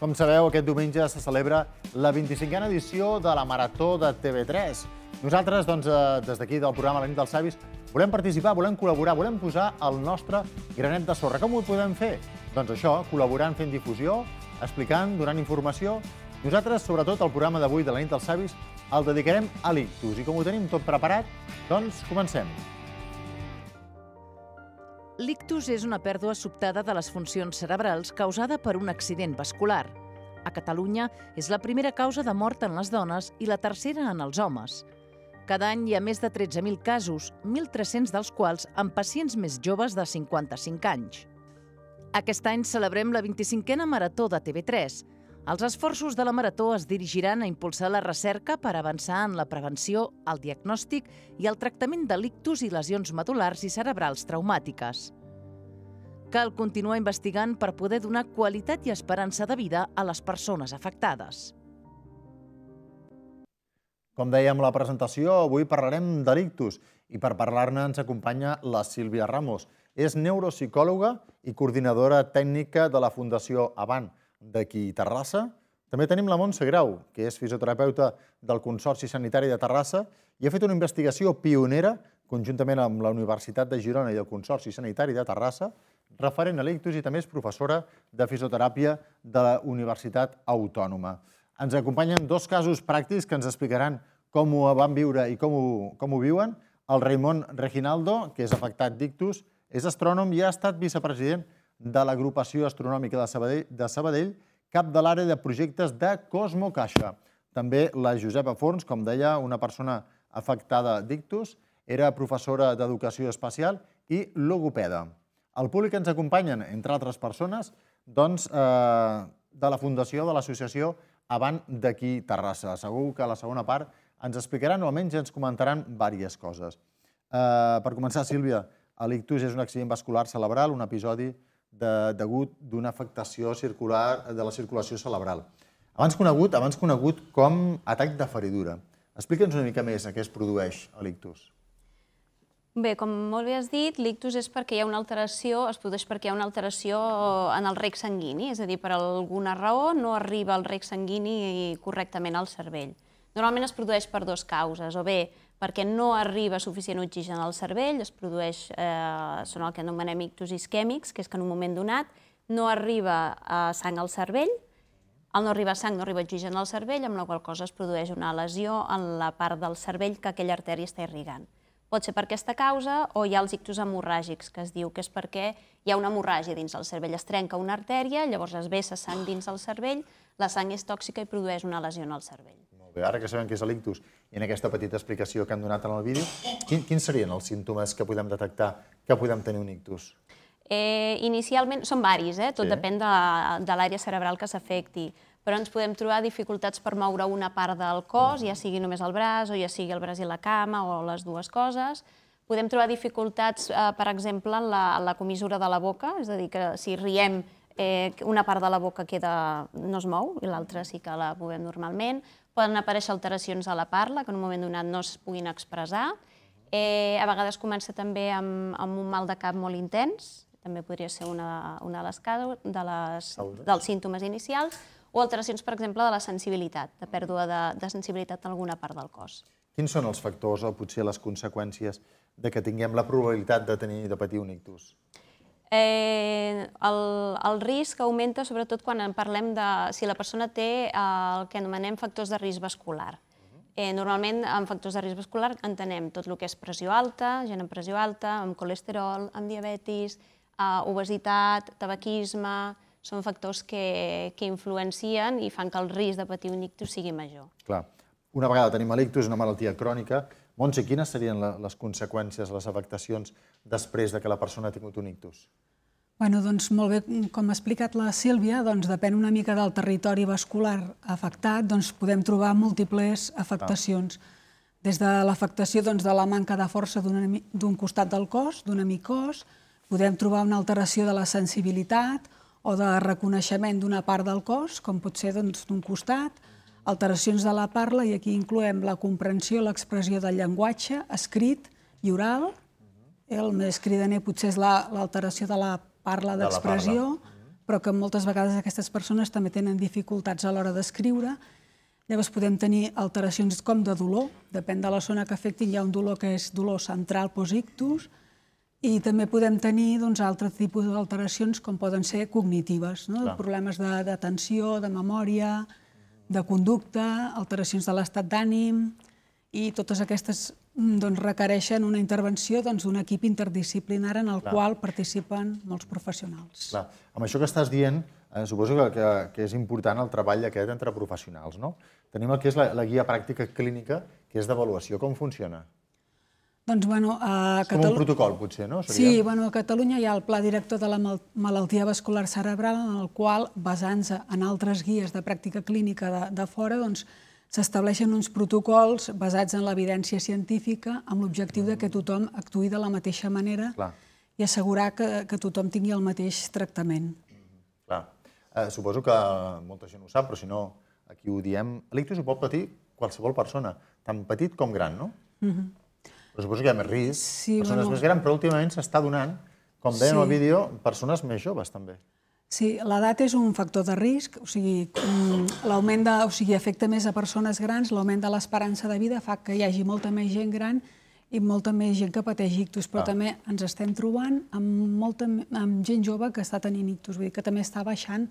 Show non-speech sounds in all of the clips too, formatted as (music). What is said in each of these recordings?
Com sabeu, aquest diumenge se celebra la 25a edició de la Marató de TV3. Nosaltres, doncs, eh, des d'aquí del programa La nit dels savis, volem participar, volem col·laborar, volem posar el nostre granet de sorra. Com ho podem fer? Doncs això, col·laborant, fent difusió, explicant, donant informació. Nosaltres, sobretot, el programa d'avui de La nit dels savis el dedicarem a l'ictus. I com ho tenim tot preparat, doncs comencem. Comencem l'ictus és una pèrdua sobtada de les funcions cerebrals causada per un accident vascular. A Catalunya és la primera causa de mort en les dones i la tercera en els homes. Cada any hi ha més de 13.000 casos, 1.300 dels quals en pacients més joves de 55 anys. Aquest any celebrem la 25a Marató de TV3, els esforços de la Marató es dirigiran a impulsar la recerca per avançar en la prevenció, el diagnòstic i el tractament de lictus i lesions medulars i cerebrals traumàtiques. Cal continuar investigant per poder donar qualitat i esperança de vida a les persones afectades. Com dèiem a la presentació, avui parlarem de lictus i per parlar-ne ens acompanya la Sílvia Ramos. És neuropsicòloga i coordinadora tècnica de la Fundació Avant d'aquí Terrassa. També tenim la Montse Grau, que és fisioterapeuta del Consorci Sanitari de Terrassa i ha fet una investigació pionera conjuntament amb la Universitat de Girona i el Consorci Sanitari de Terrassa, referent a l'ictus i també és professora de fisioteràpia de la Universitat Autònoma. Ens acompanyen dos casos pràctics que ens explicaran com ho van viure i com ho, com ho viuen. El Raimon Reginaldo, que és afectat d'ictus, és astrònom i ha estat vicepresident de de l'Agrupació Astronòmica de Sabadell, de Sabadell, cap de l'àrea de projectes de Cosmocaixa. També la Josepa Forns, com deia, una persona afectada d'ictus, era professora d'Educació Espacial i logopeda. El públic que ens acompanyen, entre altres persones, doncs, eh, de la Fundació de l'Associació Avant d'aquí Terrassa. Segur que a la segona part ens explicaran o almenys ens comentaran diverses coses. Eh, per començar, Sílvia, l'ictus és un accident vascular cerebral, un episodi de, degut d'una afectació circular de la circulació cerebral. Abans conegut, abans conegut com atac de feridura. Explica'ns una mica més a què es produeix l'ictus. Bé, com molt bé has dit, l'ictus és perquè hi ha una alteració, es produeix perquè hi ha una alteració eh, en el rec sanguini, és a dir, per alguna raó no arriba el rec sanguini correctament al cervell. Normalment es produeix per dues causes, o bé perquè no arriba suficient oxigen al cervell, es produeix, eh, són el que anomenem ictus isquèmics, que és que en un moment donat no arriba eh, sang al cervell, al no arribar sang no arriba oxigen al cervell, amb la qual cosa es produeix una lesió en la part del cervell que aquella artèria està irrigant. Pot ser per aquesta causa o hi ha els ictus hemorràgics, que es diu que és perquè hi ha una hemorràgia dins del cervell. Es trenca una artèria, llavors es vessa sang dins del cervell, la sang és tòxica i produeix una lesió en el cervell. Molt bé, ara que sabem què és l'ictus i en aquesta petita explicació que han donat en el vídeo, quin, quins serien els símptomes que podem detectar que podem tenir un ictus? Eh, inicialment, són varis, eh? tot sí. depèn de, de l'àrea cerebral que s'afecti, però ens podem trobar dificultats per moure una part del cos, ja sigui només el braç, o ja sigui el braç i la cama, o les dues coses, Podem trobar dificultats, eh, per exemple, en la, la comissura de la boca, és a dir, que si riem eh, una part de la boca queda, no es mou i l'altra sí que la movem normalment. Poden aparèixer alteracions a la parla, que en un moment donat no es puguin expressar. Eh, a vegades comença també amb, amb un mal de cap molt intens, també podria ser una, una de les, de les, dels símptomes inicials, o alteracions, per exemple, de la sensibilitat, de pèrdua de, de sensibilitat en alguna part del cos. Quins són els factors o potser les conseqüències de que tinguem la probabilitat de tenir de patir un ictus? eh, el, el risc augmenta sobretot quan en parlem de si la persona té eh, el que anomenem factors de risc vascular. Eh, normalment, amb factors de risc vascular entenem tot el que és pressió alta, gent amb pressió alta, amb colesterol, amb diabetis, eh, obesitat, tabaquisme... Són factors que, que influencien i fan que el risc de patir un ictus sigui major. Clar. Una vegada tenim l'ictus, una malaltia crònica, Montse, quines serien les conseqüències, les afectacions després de que la persona ha tingut un ictus? Bueno, doncs molt bé, com ha explicat la Sílvia, doncs depèn una mica del territori vascular afectat, doncs podem trobar múltiples afectacions. Des de l'afectació doncs, de la manca de força d'un costat del cos, d'un cos, podem trobar una alteració de la sensibilitat o de reconeixement d'una part del cos, com pot ser doncs, d'un doncs, costat, alteracions de la parla, i aquí incloem la comprensió, l'expressió del llenguatge, escrit i oral. El més cridaner potser és l'alteració de la parla d'expressió, però que moltes vegades aquestes persones també tenen dificultats a l'hora d'escriure. Llavors podem tenir alteracions com de dolor, depèn de la zona que afectin, hi ha un dolor que és dolor central posictus, i també podem tenir doncs, altres tipus d'alteracions com poden ser cognitives, no? problemes d'atenció, de memòria, de conducta, alteracions de l'estat d'ànim, i totes aquestes mm, doncs, requereixen una intervenció doncs, d'un doncs, equip interdisciplinar en el Clar. qual participen molts professionals. Clar. Amb això que estàs dient, eh, suposo que, que, que és important el treball aquest entre professionals, no? Tenim el que és la, la guia pràctica clínica, que és d'avaluació. Com funciona? Doncs, bueno, a Catalunya... Com un protocol, potser, no? Sí, bueno, a Catalunya hi ha el Pla Director de la Malaltia Vascular Cerebral, en el qual, basant-se en altres guies de pràctica clínica de, de fora, doncs, s'estableixen uns protocols basats en l'evidència científica amb l'objectiu de que mm. tothom actuï de la mateixa manera Clar. i assegurar que, que tothom tingui el mateix tractament. Mm-hmm. Clar. Eh, suposo que molta gent ho sap, però si no, aquí ho diem. L'ictus ho pot patir qualsevol persona, tan petit com gran, no? Mhm suposo que hi ha més risc, sí, persones bueno... més grans, però últimament s'està donant, com veiem sí. al vídeo, persones més joves també. Sí, l'edat és un factor de risc, o sigui, mm, l'augment de, o sigui, afecta més a persones grans, l'augment de l'esperança de vida fa que hi hagi molta més gent gran i molta més gent que pateix ictus, però ah. també ens estem trobant amb, molta, amb gent jove que està tenint ictus, vull dir que també està baixant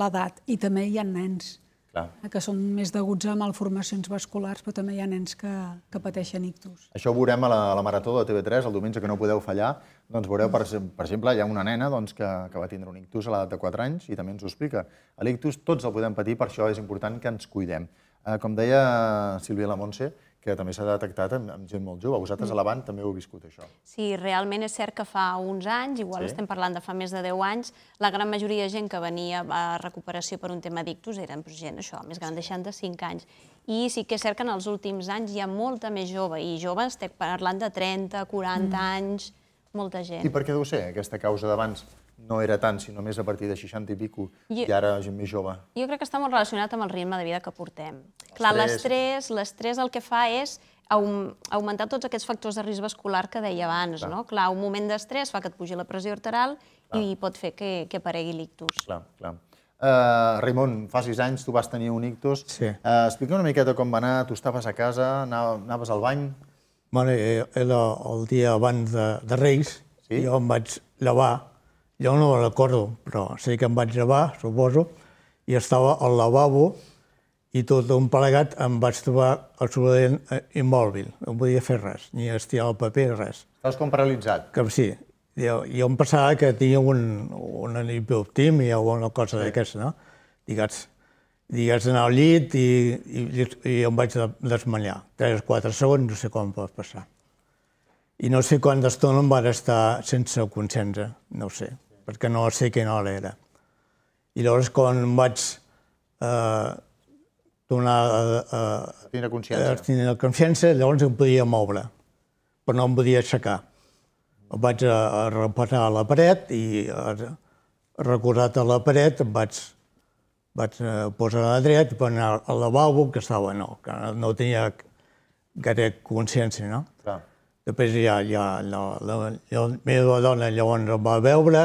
l'edat i també hi ha nens. Clar. Ah, que són més deguts a malformacions vasculars, però també hi ha nens que, que pateixen ictus. Això ho veurem a la, a la marató de TV3, el diumenge, que no podeu fallar. Doncs veureu, per, per exemple, hi ha una nena doncs, que, que va tindre un ictus a l'edat de 4 anys i també ens ho explica. L'ictus tots el podem patir, per això és important que ens cuidem. Eh, com deia Sílvia Lamontse, que també s'ha detectat amb, gent molt jove. Vosaltres a mm. l'Avant també heu viscut això. Sí, realment és cert que fa uns anys, igual sí. estem parlant de fa més de 10 anys, la gran majoria de gent que venia a recuperació per un tema d'ictus eren gent això, més gran de 65 anys. I sí que és cert que en els últims anys hi ha molta més jove, i jove estic parlant de 30, 40 mm. anys, molta gent. I per què deu ser? Aquesta causa d'abans no era tant, sinó més a partir de 60 i pico, jo, i ara gent més jove. Jo crec que està molt relacionat amb el ritme de vida que portem. Clar, l'estrès, l'estrès el que fa és augmentar tots aquests factors de risc vascular que deia abans, Clar. no? Clar, un moment d'estrès fa que et pugi la pressió arterial i pot fer que, que aparegui l'ictus. Clar, clar. Uh, Raimon, fa sis anys tu vas tenir un ictus. Sí. Uh, explica una miqueta com va anar, tu estaves a casa, anaves al bany, Bueno, era eh, el dia abans de, de Reis, sí? jo em vaig llevar, jo no me'n recordo, però sé que em vaig llevar, suposo, i estava al lavabo i tot un plegat em vaig trobar absolutament eh, immòbil, no podia fer res, ni estirar el paper, res. Estaves com paralitzat? Que sí. Jo, jo em pensava que tenia un, un hipoptímia o una cosa sí. d'aquesta, no? Digues, digues, anar al llit i, i, i em vaig desmanyar. 3 o 4 segons, no sé com pot passar. I no sé quant d'estona em van estar sense consciència, no ho sé, perquè no sé quina hora era. I llavors quan vaig eh, tornar a, a, a... Tenir la consciència. A tenir la consciència, llavors em podia moure, però no em podia aixecar. Em vaig a, a reparar a la paret i a recordat a la paret em vaig vaig eh, posar a la dreta, vaig anar al lavabo, que estava no, que no tenia gaire consciència, no? Clar. Després ja, ja la, la, la, meva dona llavors em va veure,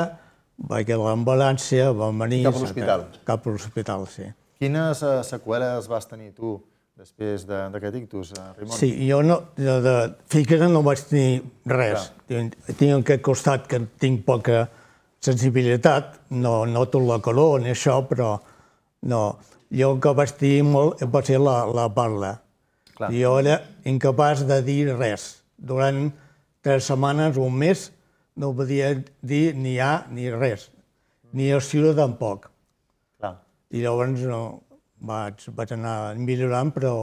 va quedar a l'ambulància, va venir... Cap a l'hospital. Cap a l'hospital, sí. Quines eh, seqüeles vas tenir tu després d'aquest ictus, eh, Raimon? Sí, jo no, de, de no vaig tenir res. Clar. Tinc aquest costat que tinc poca sensibilitat, no noto la calor ni això, però no, jo el que vaig dir molt va eh, ser la, la parla. Clar. Jo era incapaç de dir res. Durant tres setmanes o un mes no podia dir ni A ni res, ni el Ciro tampoc. Clar. I llavors no, vaig, vaig anar millorant, però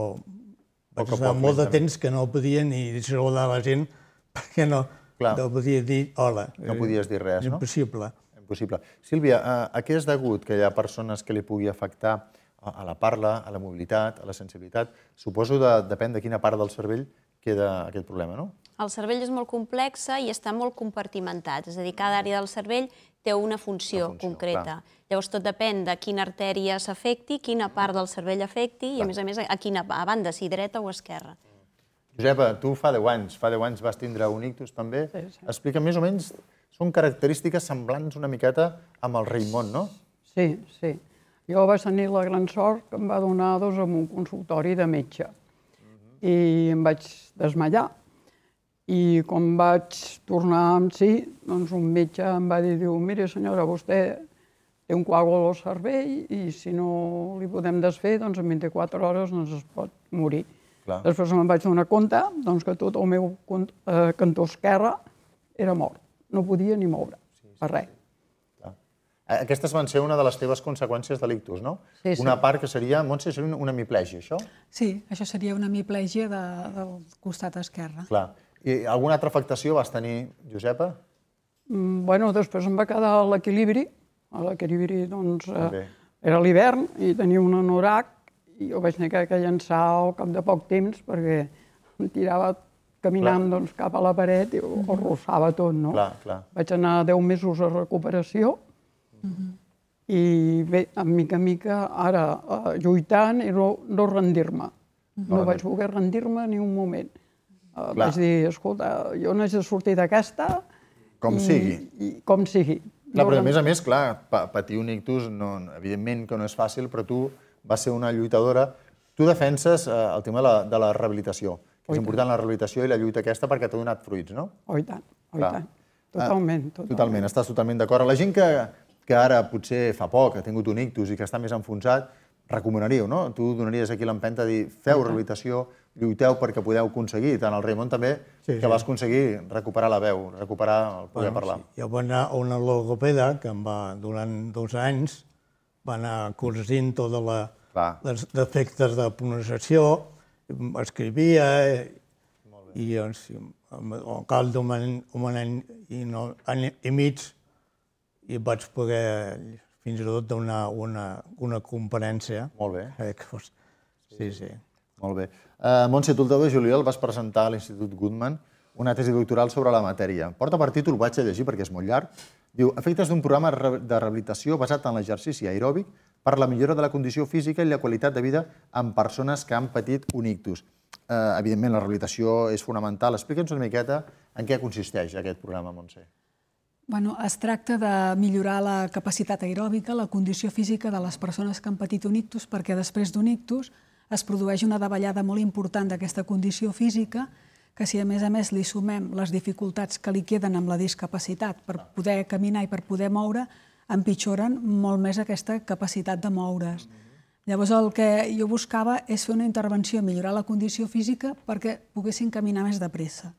vaig estar poc, molt de temps que no podia ni saludar la gent (laughs) perquè no, Clar. no podia dir hola. No podies dir res, no? Impossible possible. Sílvia, eh, a, què és degut que hi ha persones que li pugui afectar a, la parla, a la mobilitat, a la sensibilitat? Suposo que depèn de quina part del cervell queda aquest problema, no? El cervell és molt complex i està molt compartimentat, és a dir, cada àrea del cervell té una funció, concreta. Llavors, tot depèn de quina artèria s'afecti, quina part del cervell afecti i, a més a més, a quina banda, si dreta o esquerra. Josepa, tu fa 10 anys, fa vas tindre un ictus també. Explica més o menys són característiques semblants una miqueta amb el Raimon, no? Sí, sí. Jo vaig tenir la gran sort que em va donar dos en un consultori de metge. Mhm. I em vaig desmallar. I quan vaig tornar amb si, doncs un metge em va dir, diu, mire senyora, vostè té un coàgul al cervell i si no li podem desfer, doncs en 24 hores no doncs es pot morir. Després em vaig donar compte doncs, que tot el meu eh, cantó esquerre era mort no podia ni moure, sí, sí, per res. Sí. Eh, aquestes van ser una de les teves conseqüències de l'ictus, no? Sí, sí. Una part que seria, Montse, seria una hemiplegia, això? Sí, això seria una hemiplegia de, del costat esquerre. Clar. I alguna altra afectació vas tenir, Josepa? Mm, bueno, després em va quedar l'equilibri. L'equilibri, doncs, eh, era l'hivern i tenia un anorac i jo vaig anar que llançar al cap de poc temps perquè em tirava caminant doncs, cap a la paret i ho, oh, ho rossava tot, no? Clar, clar. Vaig anar 10 mesos a recuperació mm i bé, a mica a mica, ara, eh, lluitant i no, no rendir-me. No vaig voler rendir-me ni un moment. Eh, vaig dir, escolta, jo no de sortir d'aquesta... Com i, sigui. I, com sigui. Clar, però a més a més, clar, patir un ictus, no, evidentment que no és fàcil, però tu vas ser una lluitadora. Tu defenses eh, el tema de la, de la rehabilitació. És important la rehabilitació i la lluita aquesta perquè t'ha donat fruits, no? Oh, i tant, oh, i tant. Ah, totalment, totalment. Totalment, estàs totalment d'acord. La gent que, que ara potser fa poc ha tingut un ictus i que està més enfonsat, recomanaríeu, no? Tu donaries aquí l'empenta de dir feu rehabilitació, lluiteu perquè podeu aconseguir, tant el Raimon també, sí, sí. que vas aconseguir recuperar la veu, recuperar el poder bueno, parlar. Sí. Jo vaig anar a una logopeda que em va, durant dos anys, va anar cursint tots els defectes de pronunciació, escrivia i doncs, al cal d'un any, i, no, i mig i vaig poder fins i tot donar una, una conferència. Molt bé. Eh, que fos... Sí, sí. Molt bé. Uh, Montse, tu el 10 de juliol vas presentar a l'Institut Goodman una tesi doctoral sobre la matèria. Porta per títol, vaig a llegir perquè és molt llarg, diu Efectes d'un programa de rehabilitació basat en l'exercici aeròbic per la millora de la condició física i la qualitat de vida en persones que han patit un ictus. Eh, evidentment, la rehabilitació és fonamental. Explica'ns una miqueta en què consisteix aquest programa, Montse. Bueno, es tracta de millorar la capacitat aeròbica, la condició física de les persones que han patit un ictus, perquè després d'un ictus es produeix una davallada molt important d'aquesta condició física, que si a més a més li sumem les dificultats que li queden amb la discapacitat per poder caminar i per poder moure, empitjoren molt més aquesta capacitat de moure's. Llavors el que jo buscava és fer una intervenció, millorar la condició física perquè poguessin caminar més de pressa.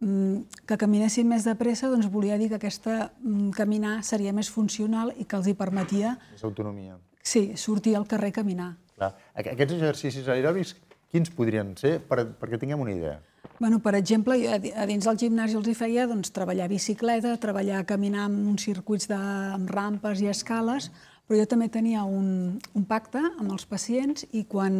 Mm, que caminessin més de pressa doncs, volia dir que aquesta mm, caminar seria més funcional i que els hi permetia... Més autonomia. Sí, sortir al carrer a caminar. Aquests exercicis aeròbics, quins podrien ser? Per, perquè tinguem una idea. Bueno, per exemple, jo a dins del gimnàs els hi feia doncs, treballar bicicleta, treballar caminar amb uns circuits de, amb rampes i escales, però jo també tenia un, un pacte amb els pacients i quan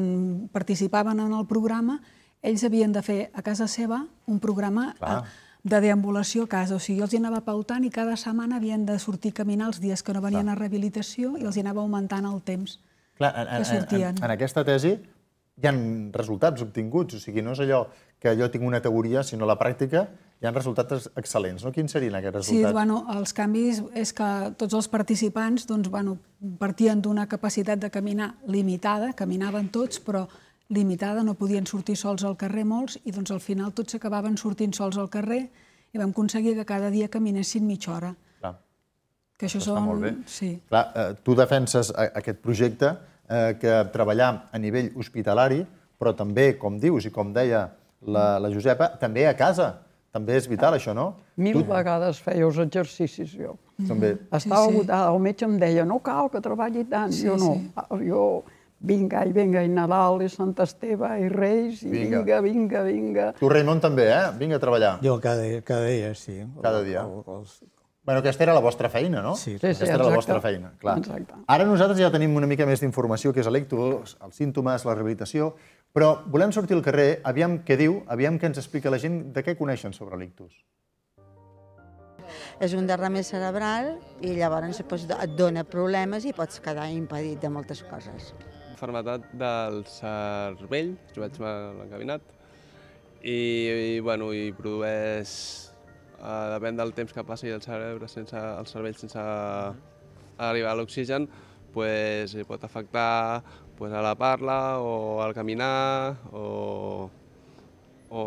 participaven en el programa ells havien de fer a casa seva un programa eh, a, de deambulació a casa. O sigui, jo els hi anava pautant i cada setmana havien de sortir a caminar els dies que no venien Clar. a rehabilitació i els hi anava augmentant el temps Clar, en, que sortien. En, en, en aquesta tesi hi ha resultats obtinguts, o sigui, no és allò que jo tinc una teoria, sinó la pràctica, hi han resultats excel·lents. No? Quins serien aquests resultats? Sí, bueno, els canvis és que tots els participants doncs, bueno, partien d'una capacitat de caminar limitada, caminaven tots, però limitada, no podien sortir sols al carrer molts, i doncs al final tots s'acabaven sortint sols al carrer i vam aconseguir que cada dia caminessin mitja hora. Clar. Que això, això són... molt bé. Sí. Clar, eh, tu defenses eh, aquest projecte eh, que treballar a nivell hospitalari, però també, com dius i com deia la, la Josepa, també a casa. També és vital, això, no? Mil tu... vegades feia els exercicis, jo. També. Estava sí, sí. agotada. El metge em deia, no cal que treballi tant. Sí, jo no. Sí. Ah, jo, vinga, i vinga, i Nadal, i Sant Esteve, i Reis, i vinga, vinga, vinga. vinga. Tu, Raimon, també, eh? Vinga a treballar. Jo cada, cada dia, sí. Cada dia. O, o, els... Bueno, aquesta era la vostra feina, no? Sí, sí, sí aquesta exacte. era la vostra feina, clar. Exacte. Ara nosaltres ja tenim una mica més d'informació, que és a l'Ectus, els símptomes, la rehabilitació, però volem sortir al carrer, aviam què diu, aviam què ens explica la gent de què coneixen sobre l'ictus. És un derrame cerebral i llavors doncs, et dona problemes i pots quedar impedit de moltes coses. Enfermedad del cervell, jo vaig mal encaminat, i, i, bueno, i produeix, eh, depèn del temps que passi el cerebre sense, el cervell sense arribar a l'oxigen, pues, pot afectar pues, a la parla o al caminar o, o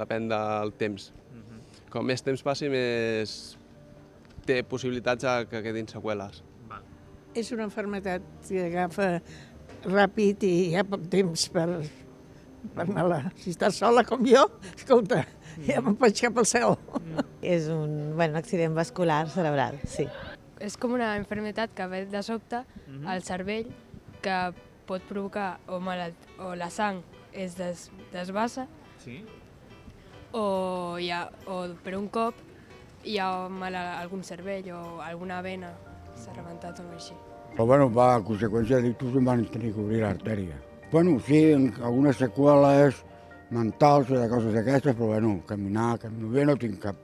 depèn del temps. Uh mhm. -huh. Com més temps passi, més té possibilitats que quedin seqüeles. Val. És una malaltia que agafa ràpid i hi ha poc temps per, per mhm. anar-la. Si estàs sola com jo, escolta, mhm. ja me'n vaig cap al cel. Mm. És un bueno, accident vascular cerebral, sí. És com una malaltia que ve de sobte mm -hmm. al cervell, que pot provocar o, malalt, o la sang es des, desbassa sí. o, hi ha, o per un cop hi ha mal algun cervell o alguna vena s'ha mm-hmm. rebentat o així. Però bueno, va, a conseqüència de l'ictus em van tenir que obrir l'artèria. Bueno, sí, algunes seqüeles mentals o de coses d'aquestes, però bueno, caminar, caminar bé no tinc cap.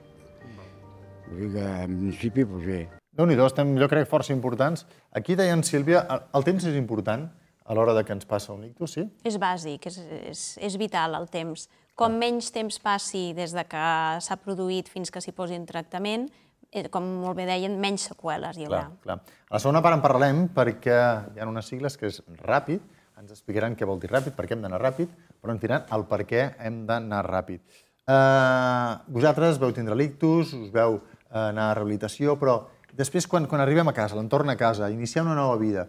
Vull dir que eh, en principi, doncs pues, sí. déu nhi estem jo crec força importants. Aquí deien, Sílvia, el temps és important? a l'hora de que ens passa un ictus, sí? És bàsic, és, és, és vital el temps. Com ah. menys temps passi des de que s'ha produït fins que s'hi posi en tractament, eh, com molt bé deien, menys seqüeles hi haurà. Clar, clar. A la segona part en parlem perquè hi ha unes sigles que és ràpid, ens explicaran què vol dir ràpid, per què hem d'anar ràpid, però ens diran el per què hem d'anar ràpid. Uh, vosaltres veu tindre l'ictus, us veu eh, anar a rehabilitació, però després quan, quan arribem a casa, l'entorn a casa, iniciem una nova vida,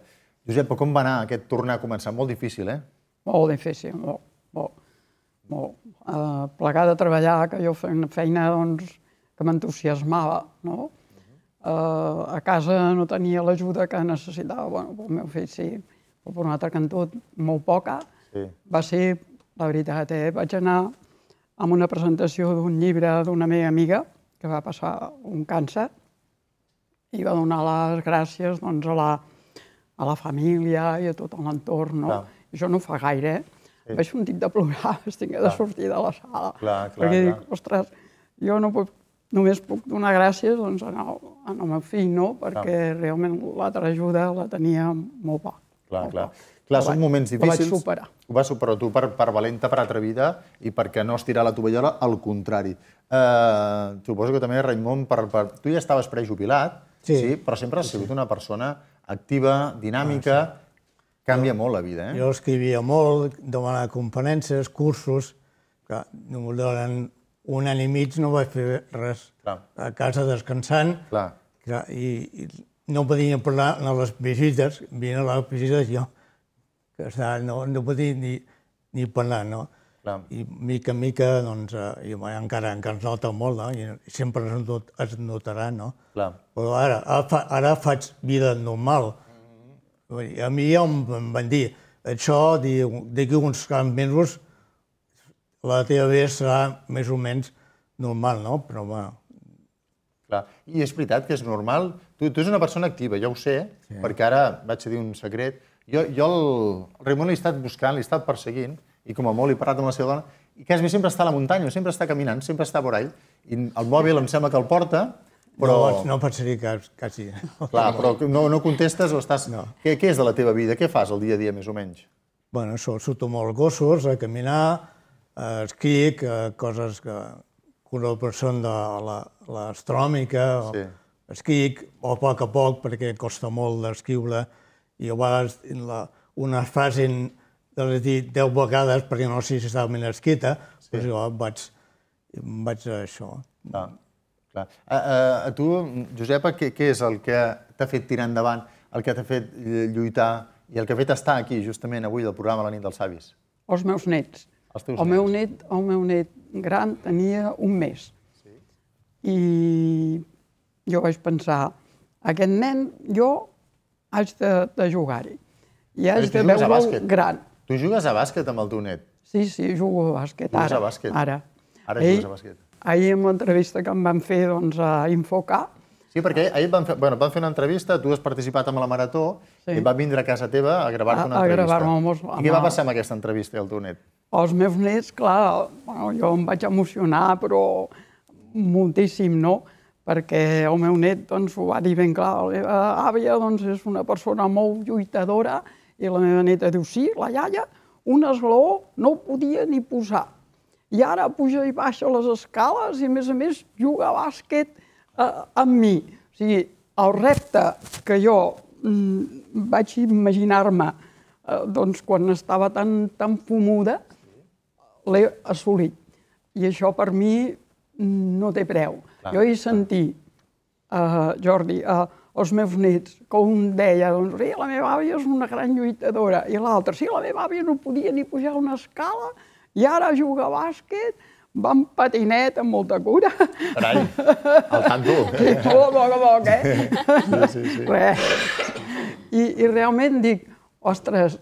Josep, però com va anar aquest tornar a començar? Molt difícil, eh? Molt difícil, molt, molt. molt. Uh, plegar de treballar, que jo feia una feina doncs, que m'entusiasmava, no? Uh, a casa no tenia l'ajuda que necessitava, bueno, pel meu fill sí, però per un altre cantó molt poca. Sí. Va ser, la veritat, eh? vaig anar amb una presentació d'un llibre d'una meva amiga que va passar un càncer i va donar les gràcies doncs, a la a la família i a tot l'entorn, no? Clar. Jo no fa gaire, eh? sí. vaig un tip de plorar, estic de sortir de la sala, clar, clar, perquè clar. dic, ostres, jo no puc, només puc donar gràcies doncs, en, el, en el meu fill, no? perquè clar. realment l'altra ajuda la tenia molt poc. Clar, molt clar. Poc. Clar, són moments difícils. Ho vaig superar. Ho vas superar tu per, per valenta, per atrevida i perquè no estirar la tovallola, al contrari. Uh, suposo que també, Raimon, per, per... tu ja estaves prejubilat, sí. sí però sempre has sigut una persona activa, dinàmica, ah, sí. canvia jo, molt la vida. Eh? Jo escrivia molt, demanava conferències, cursos, que durant un any i mig no vaig fer res. Clar. A casa descansant, Clar. Clar, i, i no podia parlar a les visites, vine a les visites jo, que no, no podia ni, ni parlar, no? Clar. I mica en mica, doncs, eh, i encara, encara ens nota molt, no? i sempre es, not, es notarà, no? Clar. Però ara, ara, ara faig vida normal. Mm -hmm. A mi ja em van dir, això d'aquí uns quants mesos la teva vida serà més o menys normal, no? Però, bueno... Clar. I és veritat que és normal. Tu, tu ets una persona activa, ja ho sé, sí. perquè ara vaig dir un secret. Jo, jo el, el Raimon l'he estat buscant, l'he estat perseguint, i com a molt he parlat amb la seva dona, i quasi sempre està a la muntanya, sempre està caminant, sempre està por all, i el mòbil em sembla que el porta, però... No, no pot ser que, quasi. Clar, però no, no contestes o estàs... No. Què, què és de la teva vida? Què fas el dia a dia, més o menys? Bueno, això, surto molt gossos a caminar, eh, escric eh, coses que, una persona de l'astròmica, la, sí. O, escric, o a poc a poc, perquè costa molt d'escriure, i a vegades la, una fase de doncs he dit deu vegades, perquè no sé si estava ben escrita, sí. però jo vaig, vaig a això. Clar, clar. A, a, a tu, Josepa, què, què és el que t'ha fet tirar endavant, el que t'ha fet lluitar i el que ha fet estar aquí, justament avui, del programa La nit dels savis? Els meus nets. Els teus el nets. Meu net, el meu net gran tenia un mes. Sí. I jo vaig pensar, aquest nen, jo haig de, de jugar-hi. I haig de veure gran. Tu jugues a bàsquet amb el teu net? Sí, sí, jugo a bàsquet. Jugues ara, a bàsquet? Ara. Ara ahir, jugues a bàsquet. Ahir en l'entrevista que em van fer doncs, a Infocar... Sí, perquè ahir van fer, bueno, van fer una entrevista, tu has participat amb la Marató, sí. i van vindre a casa teva a gravar-te una a, a entrevista. A gravar-me. I què va passar amb aquesta entrevista el teu net? Els meus nets, clar, bueno, jo em vaig emocionar, però moltíssim, no? perquè el meu net doncs, ho va dir ben clar, la meva eh, àvia doncs, és una persona molt lluitadora, i la meva neta diu, sí, la iaia, un eslaó no podia ni posar. I ara puja i baixa les escales i, a més a més, juga a bàsquet eh, amb mi. O sigui, el repte que jo mm, vaig imaginar-me eh, doncs, quan estava tan, tan fumuda, l'he assolit. I això per mi mm, no té preu. Clar, jo he sentit, eh, Jordi, eh, els meus nets, que un deia, doncs, sí, la meva àvia és una gran lluitadora, i l'altre, sí, la meva àvia no podia ni pujar una escala, i ara juga a bàsquet, va amb patinet, amb molta cura. Carai, al tanto. (laughs) Sí, molt a poc a poc, eh? Sí, sí, sí. Res. I, I realment dic, ostres,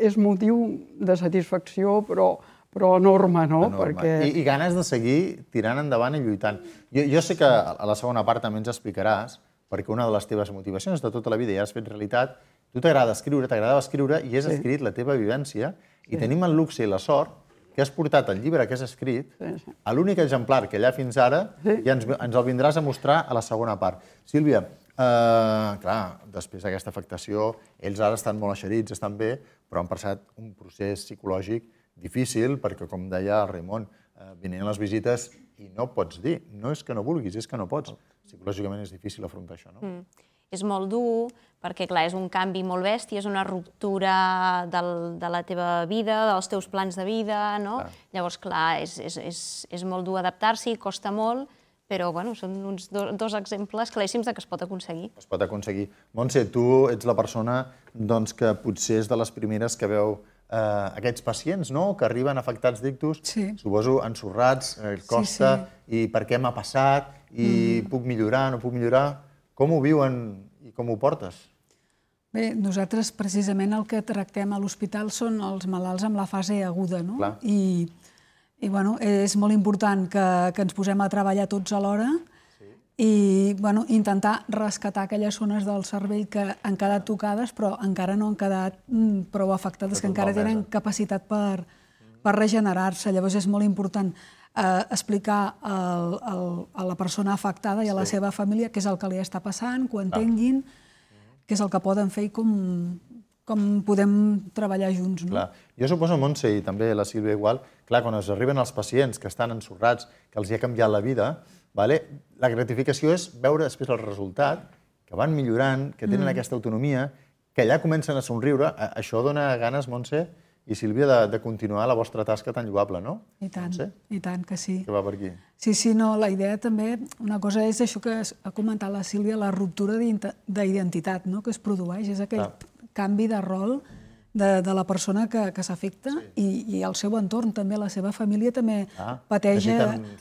és motiu de satisfacció, però però enorme, no? Enorme. Perquè... I, I ganes de seguir tirant endavant i lluitant. Jo, jo sé que a la segona part també ens explicaràs, perquè una de les teves motivacions de tota la vida ja has fet realitat, tu t'agrada escriure, t'agradava escriure i has sí. escrit la teva vivència sí. i tenim el luxe i la sort que has portat el llibre que has escrit sí, sí. a l'únic exemplar que allà fins ara sí. i ens, ens el vindràs a mostrar a la segona part. Sílvia, eh, clar, després d'aquesta afectació, ells ara estan molt eixerits, estan bé, però han passat un procés psicològic difícil perquè, com deia el Raimon, eh, a les visites i no pots dir. No és que no vulguis, és que no pots. Psicològicament és difícil afrontar això, no? Mm. És molt dur, perquè, clar, és un canvi molt bèstia, és una ruptura del, de la teva vida, dels teus plans de vida, no? Clar. Llavors, clar, és, és, és, és molt dur adaptar-s'hi, costa molt, però bueno, són uns do, dos exemples claríssims de que es pot aconseguir. Es pot aconseguir. Montse, tu ets la persona doncs, que potser és de les primeres que veu eh, aquests pacients no? que arriben afectats d'ictus, sí. suposo ensorrats, eh, costa, sí, sí. i per què m'ha passat, i mm. puc millorar, no puc millorar... Com ho viuen i com ho portes? Bé, nosaltres precisament el que tractem a l'hospital són els malalts amb la fase aguda, no? Clar. I, i bueno, és molt important que, que ens posem a treballar tots alhora, i bueno, intentar rescatar aquelles zones del cervell que han quedat tocades però encara no han quedat mm, prou afectades, però que encara tenen capacitat per, per regenerar-se. Llavors és molt important eh, explicar el, el, a la persona afectada i a la sí. seva família què és el que li està passant, que ho entenguin, ah. què és el que poden fer i com, com podem treballar junts. No? Clar. Jo suposo, Montse, i també la Sílvia igual, clar, quan es arriben els pacients que estan ensorrats, que els hi ha canviat la vida, Vale? La gratificació és veure després el resultat, que van millorant, que tenen mm. aquesta autonomia, que allà comencen a somriure. Això dona ganes, Montse, i Sílvia, de, de continuar la vostra tasca tan lluable, no? I tant, Montse? i tant que sí. Que va per aquí. Sí, sí, no, la idea també, una cosa és això que ha comentat la Sílvia, la ruptura d'identitat no? que es produeix, és aquell ah. canvi de rol... Mm de, de la persona que, que s'afecta sí. i, i el seu entorn també, la seva família també ah, pateix...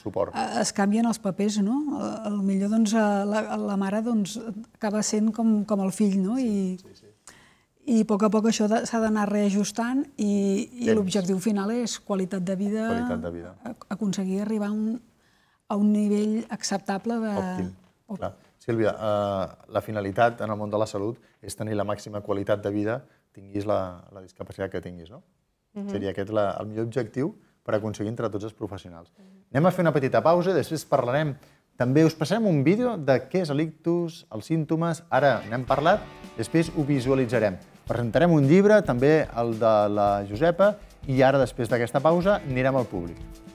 suport. Eh, es canvien els papers, no? Eh, el millor, doncs, eh, la, la mare doncs, acaba sent com, com el fill, no? Sí, I, sí, sí. I a poc a poc això s'ha d'anar reajustant i, i l'objectiu final és qualitat de vida, qualitat de vida. aconseguir arribar un, a un nivell acceptable de... Òptim, Òptim. Sílvia, eh, la finalitat en el món de la salut és tenir la màxima qualitat de vida tinguis la, la discapacitat que tinguis. No? Uh mhm. -huh. Seria aquest la, el millor objectiu per aconseguir entre tots els professionals. Uh -huh. Anem a fer una petita pausa, després parlarem també us passarem un vídeo de què és l'ictus, els símptomes, ara n'hem parlat, després ho visualitzarem. Presentarem un llibre, també el de la Josepa, i ara, després d'aquesta pausa, anirem al públic.